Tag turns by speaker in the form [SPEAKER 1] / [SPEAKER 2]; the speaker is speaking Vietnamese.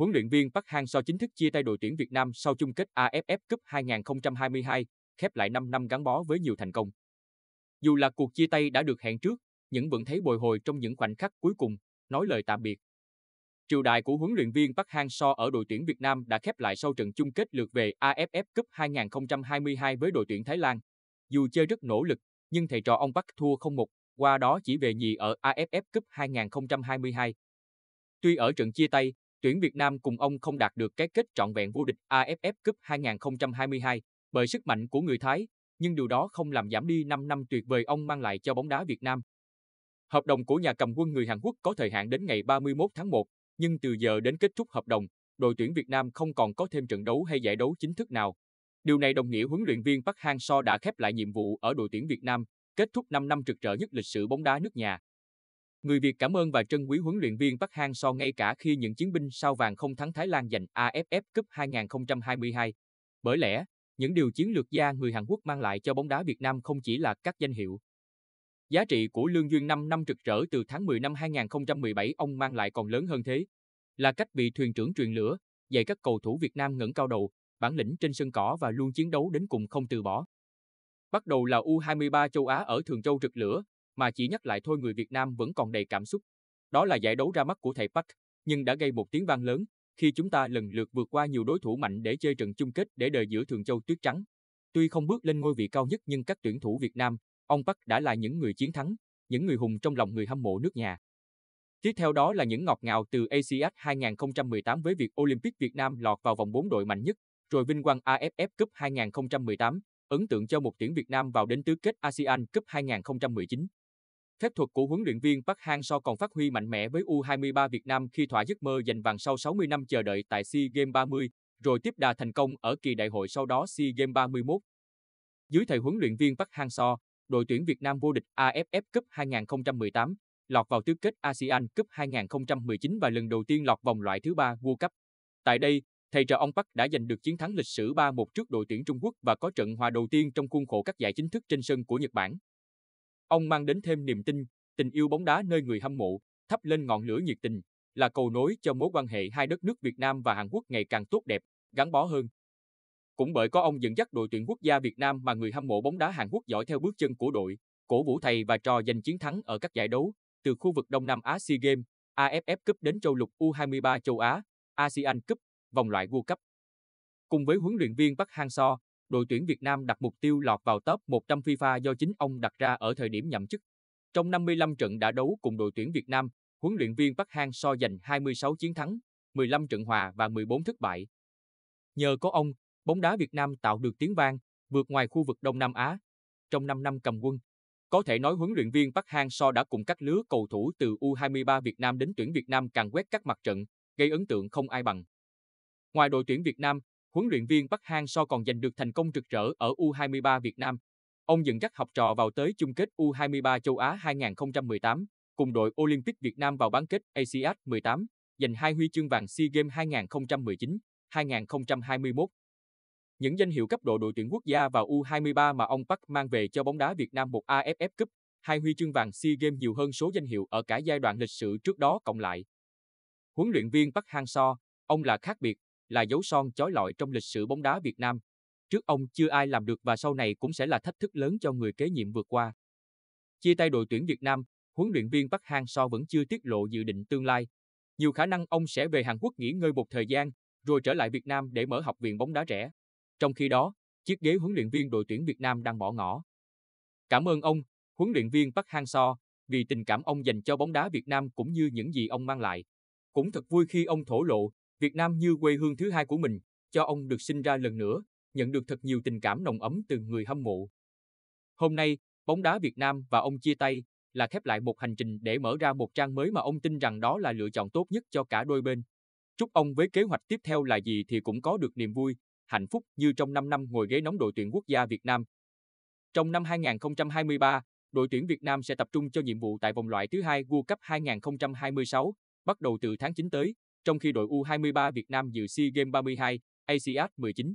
[SPEAKER 1] huấn luyện viên Park Hang-seo chính thức chia tay đội tuyển Việt Nam sau chung kết AFF Cup 2022, khép lại 5 năm gắn bó với nhiều thành công. Dù là cuộc chia tay đã được hẹn trước, nhưng vẫn thấy bồi hồi trong những khoảnh khắc cuối cùng, nói lời tạm biệt. Triều đại của huấn luyện viên Park Hang-seo ở đội tuyển Việt Nam đã khép lại sau trận chung kết lượt về AFF Cup 2022 với đội tuyển Thái Lan. Dù chơi rất nỗ lực, nhưng thầy trò ông Park thua không một, qua đó chỉ về nhì ở AFF Cup 2022. Tuy ở trận chia tay, tuyển Việt Nam cùng ông không đạt được cái kết trọn vẹn vô địch AFF Cup 2022 bởi sức mạnh của người Thái, nhưng điều đó không làm giảm đi 5 năm tuyệt vời ông mang lại cho bóng đá Việt Nam. Hợp đồng của nhà cầm quân người Hàn Quốc có thời hạn đến ngày 31 tháng 1, nhưng từ giờ đến kết thúc hợp đồng, đội tuyển Việt Nam không còn có thêm trận đấu hay giải đấu chính thức nào. Điều này đồng nghĩa huấn luyện viên Park Hang-seo đã khép lại nhiệm vụ ở đội tuyển Việt Nam, kết thúc 5 năm rực rỡ nhất lịch sử bóng đá nước nhà. Người Việt cảm ơn và trân quý huấn luyện viên Park Hang-seo ngay cả khi những chiến binh sao vàng không thắng Thái Lan giành AFF Cup 2022. Bởi lẽ, những điều chiến lược gia người Hàn Quốc mang lại cho bóng đá Việt Nam không chỉ là các danh hiệu. Giá trị của lương duyên 5 năm rực rỡ từ tháng 10 năm 2017 ông mang lại còn lớn hơn thế. Là cách bị thuyền trưởng truyền lửa, dạy các cầu thủ Việt Nam ngẩng cao đầu, bản lĩnh trên sân cỏ và luôn chiến đấu đến cùng không từ bỏ. Bắt đầu là U23 châu Á ở Thường Châu rực lửa, mà chỉ nhắc lại thôi người Việt Nam vẫn còn đầy cảm xúc. Đó là giải đấu ra mắt của thầy Park, nhưng đã gây một tiếng vang lớn khi chúng ta lần lượt vượt qua nhiều đối thủ mạnh để chơi trận chung kết để đời giữa Thường Châu Tuyết Trắng. Tuy không bước lên ngôi vị cao nhất nhưng các tuyển thủ Việt Nam, ông Park đã là những người chiến thắng, những người hùng trong lòng người hâm mộ nước nhà. Tiếp theo đó là những ngọt ngào từ ACS 2018 với việc Olympic Việt Nam lọt vào vòng 4 đội mạnh nhất, rồi vinh quang AFF Cup 2018, ấn tượng cho một tuyển Việt Nam vào đến tứ kết ASEAN Cup 2019. Phép thuật của huấn luyện viên Park Hang-seo còn phát huy mạnh mẽ với U23 Việt Nam khi thỏa giấc mơ giành vàng sau 60 năm chờ đợi tại SEA Games 30, rồi tiếp đà thành công ở kỳ đại hội sau đó SEA Games 31. Dưới thầy huấn luyện viên Park Hang-seo, đội tuyển Việt Nam vô địch AFF Cup 2018, lọt vào tứ kết ASEAN Cup 2019 và lần đầu tiên lọt vòng loại thứ ba World Cup. Tại đây, thầy trò ông Park đã giành được chiến thắng lịch sử 3-1 trước đội tuyển Trung Quốc và có trận hòa đầu tiên trong khuôn khổ các giải chính thức trên sân của Nhật Bản. Ông mang đến thêm niềm tin, tình yêu bóng đá nơi người hâm mộ, thắp lên ngọn lửa nhiệt tình, là cầu nối cho mối quan hệ hai đất nước Việt Nam và Hàn Quốc ngày càng tốt đẹp, gắn bó hơn. Cũng bởi có ông dẫn dắt đội tuyển quốc gia Việt Nam mà người hâm mộ bóng đá Hàn Quốc dõi theo bước chân của đội, cổ vũ thầy và trò giành chiến thắng ở các giải đấu, từ khu vực Đông Nam Á SEA Games, AFF Cup đến châu lục U23 châu Á, ASEAN Cup, vòng loại World Cup. Cùng với huấn luyện viên Park Hang-seo, đội tuyển Việt Nam đặt mục tiêu lọt vào top 100 FIFA do chính ông đặt ra ở thời điểm nhậm chức. Trong 55 trận đã đấu cùng đội tuyển Việt Nam, huấn luyện viên Park Hang So giành 26 chiến thắng, 15 trận hòa và 14 thất bại. Nhờ có ông, bóng đá Việt Nam tạo được tiếng vang, vượt ngoài khu vực Đông Nam Á. Trong 5 năm cầm quân, có thể nói huấn luyện viên Park Hang So đã cùng các lứa cầu thủ từ U23 Việt Nam đến tuyển Việt Nam càng quét các mặt trận, gây ấn tượng không ai bằng. Ngoài đội tuyển Việt Nam, huấn luyện viên Park hang so còn giành được thành công rực rỡ ở U23 Việt Nam. Ông dẫn dắt học trò vào tới chung kết U23 châu Á 2018, cùng đội Olympic Việt Nam vào bán kết ASEAN 18, giành hai huy chương vàng SEA Games 2019, 2021. Những danh hiệu cấp độ đội tuyển quốc gia và U23 mà ông Park mang về cho bóng đá Việt Nam một AFF Cup, hai huy chương vàng SEA Games nhiều hơn số danh hiệu ở cả giai đoạn lịch sử trước đó cộng lại. Huấn luyện viên Park Hang-seo, ông là khác biệt, là dấu son chói lọi trong lịch sử bóng đá Việt Nam. Trước ông chưa ai làm được và sau này cũng sẽ là thách thức lớn cho người kế nhiệm vượt qua. Chia tay đội tuyển Việt Nam, huấn luyện viên Park Hang-seo vẫn chưa tiết lộ dự định tương lai. Nhiều khả năng ông sẽ về Hàn Quốc nghỉ ngơi một thời gian, rồi trở lại Việt Nam để mở học viện bóng đá trẻ. Trong khi đó, chiếc ghế huấn luyện viên đội tuyển Việt Nam đang bỏ ngỏ. Cảm ơn ông, huấn luyện viên Park Hang-seo, vì tình cảm ông dành cho bóng đá Việt Nam cũng như những gì ông mang lại. Cũng thật vui khi ông thổ lộ Việt Nam như quê hương thứ hai của mình, cho ông được sinh ra lần nữa, nhận được thật nhiều tình cảm nồng ấm từ người hâm mộ. Hôm nay, bóng đá Việt Nam và ông chia tay là khép lại một hành trình để mở ra một trang mới mà ông tin rằng đó là lựa chọn tốt nhất cho cả đôi bên. Chúc ông với kế hoạch tiếp theo là gì thì cũng có được niềm vui, hạnh phúc như trong 5 năm ngồi ghế nóng đội tuyển quốc gia Việt Nam. Trong năm 2023, đội tuyển Việt Nam sẽ tập trung cho nhiệm vụ tại vòng loại thứ hai World Cup 2026, bắt đầu từ tháng 9 tới trong khi đội U23 Việt Nam dự SEA Games 32 ASEAN 19